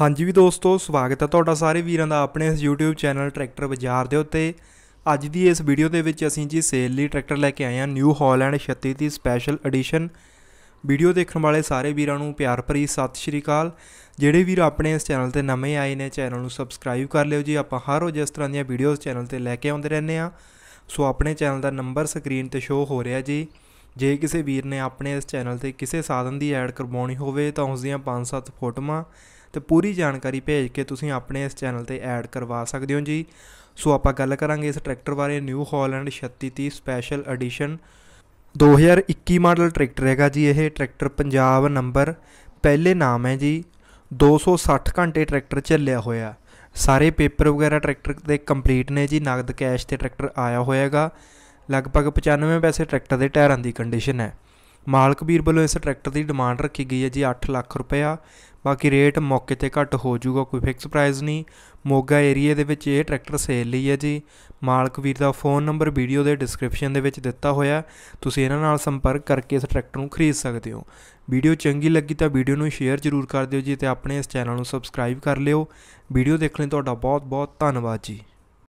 ਹਾਂਜੀ ਵੀ ਦੋਸਤੋ ਸਵਾਗਤ ਹੈ ਤੁਹਾਡਾ ਸਾਰੇ ਵੀਰਾਂ ਦਾ ਆਪਣੇ ਇਸ YouTube ਚੈਨਲ ਟਰੈਕਟਰ ਬਾਜ਼ਾਰ ਦੇ ਉੱਤੇ ਅੱਜ ਦੀ ਇਸ ਵੀਡੀਓ ਦੇ ਵਿੱਚ ਅਸੀਂ ਜੀ ਸੇਲ ਲਈ ਟਰੈਕਟਰ ਲੈ ਕੇ ਆਏ ਹਾਂ ਨਿਊ ਹਾਲੈਂਡ 36 ਦੀ ਸਪੈਸ਼ਲ ਐਡੀਸ਼ਨ ਵੀਡੀਓ ਦੇਖਣ ਵਾਲੇ ਸਾਰੇ ਵੀਰਾਂ ਨੂੰ ਪਿਆਰ ਭਰੀ ਸਤਿ ਸ਼੍ਰੀ ਅਕਾਲ ਜਿਹੜੇ ਵੀਰ ਆਪਣੇ ਇਸ ਚੈਨਲ ਤੇ ਨਵੇਂ ਆਏ ਨੇ ਚੈਨਲ ਨੂੰ ਸਬਸਕ੍ਰਾਈਬ ਕਰ ਲਿਓ ਜੀ ਆਪਾਂ ਹਰ ਰੋਜ਼ ਇਸ ਤਰ੍ਹਾਂ ਦੀਆਂ ਵੀਡੀਓਜ਼ ਚੈਨਲ ਤੇ ਲੈ ਕੇ ਆਉਂਦੇ ਰਹਿੰਦੇ ਆ ਸੋ ਆਪਣੇ ਚੈਨਲ ਦਾ ਨੰਬਰ ਸਕਰੀਨ ਤੇ ਸ਼ੋ ਹੋ ਰਿਹਾ ਜੀ ਜੇ ਕਿਸੇ ਵੀਰ ਨੇ ਆਪਣੇ ਇਸ ਚੈਨਲ ਤੇ ਕਿਸੇ ਸਾਧਨ ਦੀ ਐਡ ਕਰਵਾਉਣੀ ਹੋਵੇ ਤਾਂ ਉਸ ਦੀਆਂ 5-7 ਫੋਟੋਆਂ ਤੇ ਪੂਰੀ ਜਾਣਕਾਰੀ ਭੇਜ ਕੇ ਤੁਸੀਂ ਆਪਣੇ ਇਸ ਚੈਨਲ ਤੇ ਐਡ ਕਰਵਾ ਸਕਦੇ ਹੋ ਜੀ ਸੋ ਆਪਾਂ ਗੱਲ ਕਰਾਂਗੇ ਇਸ ਟਰੈਕਟਰ ਬਾਰੇ New Holland 3630 special edition 2021 model tractor ਹੈਗਾ ਜੀ ਇਹ ਟਰੈਕਟਰ ਪੰਜਾਬ ਨੰਬਰ ਪਹਿਲੇ ਨਾਮ ਹੈ ਜੀ 260 ਘੰਟੇ ਟਰੈਕਟਰ ਚੱਲਿਆ ਹੋਇਆ ਸਾਰੇ ਪੇਪਰ ਵਗੈਰਾ ਟਰੈਕਟਰ ਦੇ ਕੰਪਲੀਟ ਨੇ ਜੀ ਨਗਦ ਕੈਸ਼ ਤੇ ਟਰੈਕਟਰ ਆਇਆ ਹੋਇਆਗਾ ਲਗਭਗ 95 ਪੈਸੇ ਟਰੈਕਟਰ ਦੇ ਟਾਇਰਾਂ ਦੀ ਕੰਡੀਸ਼ਨ ਹੈ ਮਾਲਕ ਵੀਰ ਵੱਲੋਂ ਇਸ ਟਰੈਕਟਰ ਦੀ ਡਿਮਾਂਡ ਰੱਖੀ ਗਈ ਹੈ ਜੀ 8 ਲੱਖ ਰੁਪਇਆ ਬਾਕੀ ਰੇਟ ਮੌਕੇ ਤੇ ਘੱਟ ਹੋ ਜਾਊਗਾ ਕੋਈ ਫਿਕਸ ਪ੍ਰਾਈਸ ਨਹੀਂ ਮੋਗਾ ਏਰੀਆ ਦੇ ਵਿੱਚ ਇਹ ਟਰੈਕਟਰ ਸੇਲ ਲਈ ਹੈ ਜੀ ਮਾਲਕ ਵੀਰ ਦਾ ਫੋਨ ਨੰਬਰ ਵੀਡੀਓ ਦੇ ਡਿਸਕ੍ਰਿਪਸ਼ਨ ਦੇ ਵਿੱਚ ਦਿੱਤਾ ਹੋਇਆ ਤੁਸੀਂ ਇਹਨਾਂ ਨਾਲ ਸੰਪਰਕ ਕਰਕੇ ਇਸ ਟਰੈਕਟਰ ਨੂੰ ਖਰੀਦ ਸਕਦੇ ਹੋ ਵੀਡੀਓ ਚੰਗੀ ਲੱਗੀ ਤਾਂ ਵੀਡੀਓ ਨੂੰ ਸ਼ੇਅਰ ਜ਼ਰੂਰ ਕਰ ਦਿਓ ਜੀ ਤੇ ਆਪਣੇ ਇਸ ਚੈਨਲ ਨੂੰ ਸਬਸਕ੍ਰਾਈਬ ਕਰ ਲਿਓ ਵੀਡੀਓ ਦੇਖਣ ਲਈ ਤੁਹਾਡਾ ਬਹੁਤ ਬਹੁਤ ਧੰਨਵਾਦ ਜੀ